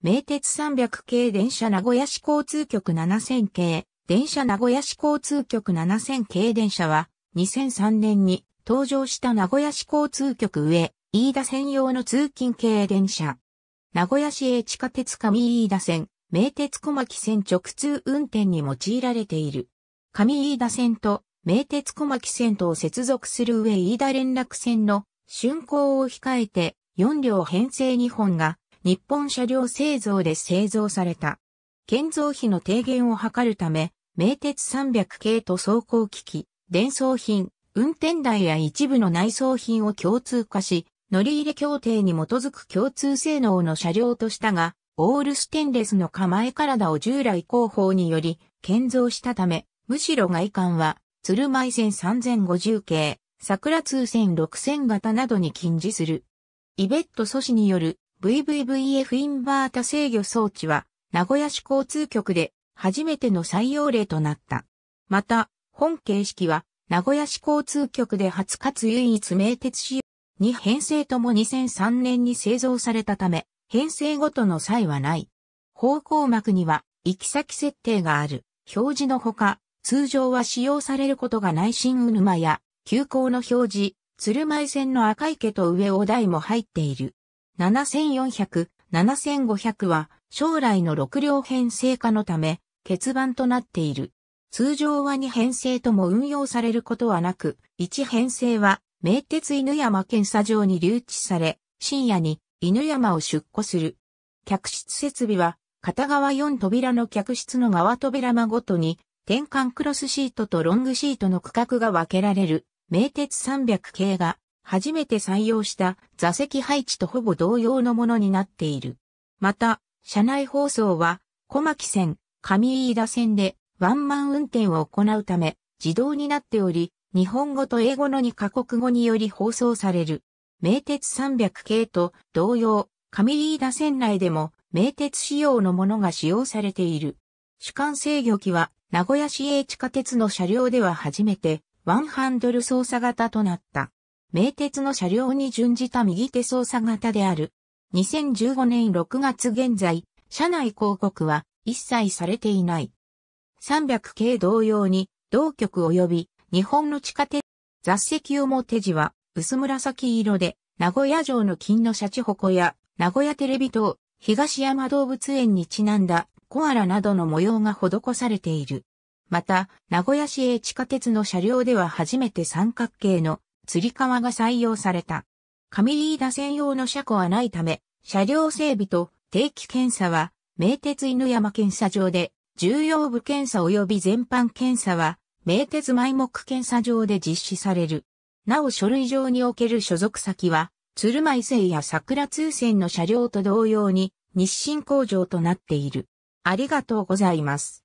名鉄300系電車名古屋市交通局7000系、電車名古屋市交通局7000系電車は、2003年に登場した名古屋市交通局上、飯田専用の通勤系電車。名古屋市営地下鉄上飯田線、名鉄小牧線直通運転に用いられている。上飯田線と名鉄小牧線とを接続する上飯田連絡線の竣工を控えて4両編成2本が日本車両製造で製造された。建造費の低減を図るため、名鉄300系と走行機器、伝送品、運転台や一部の内装品を共通化し、乗り入れ協定に基づく共通性能の車両としたが、オールステンレスの構え体を従来工法により建造したため、むしろ外観は、鶴舞線3050系、桜通線6000型などに近似する。イベット阻止による VVVF インバータ制御装置は、名古屋市交通局で初めての採用例となった。また、本形式は、名古屋市交通局で初かつ唯一名鉄仕様に編成とも2003年に製造されたため、編成ごとの際はない。方向幕には、行き先設定がある。表示のほか、通常は使用されることがない新沼や、急行の表示、鶴舞線の赤池と上お台も入っている。7400、7500は将来の6両編成化のため欠番となっている。通常は2編成とも運用されることはなく、1編成は名鉄犬山検査場に留置され、深夜に犬山を出庫する。客室設備は片側4扉の客室の側扉間ごとに転換クロスシートとロングシートの区画が分けられる名鉄300系が初めて採用した座席配置とほぼ同様のものになっている。また、車内放送は、小牧線、上飯田線でワンマン運転を行うため、自動になっており、日本語と英語の2カ国語により放送される。名鉄300系と同様、上飯田線内でも名鉄仕様のものが使用されている。主幹制御機は名古屋市営地下鉄の車両では初めてワンハンドル操作型となった。名鉄の車両に準じた右手操作型である。2015年6月現在、車内広告は一切されていない。300系同様に、同局及び日本の地下鉄、雑席表地は薄紫色で、名古屋城の金のシャチホコや、名古屋テレビ塔、東山動物園にちなんだコアラなどの模様が施されている。また、名古屋市営地下鉄の車両では初めて三角形の釣り革が採用された。リーダ専用の車庫はないため、車両整備と定期検査は、名鉄犬山検査場で、重要部検査及び全般検査は、名鉄埋目検査場で実施される。なお書類上における所属先は、鶴舞線や桜通線の車両と同様に、日清工場となっている。ありがとうございます。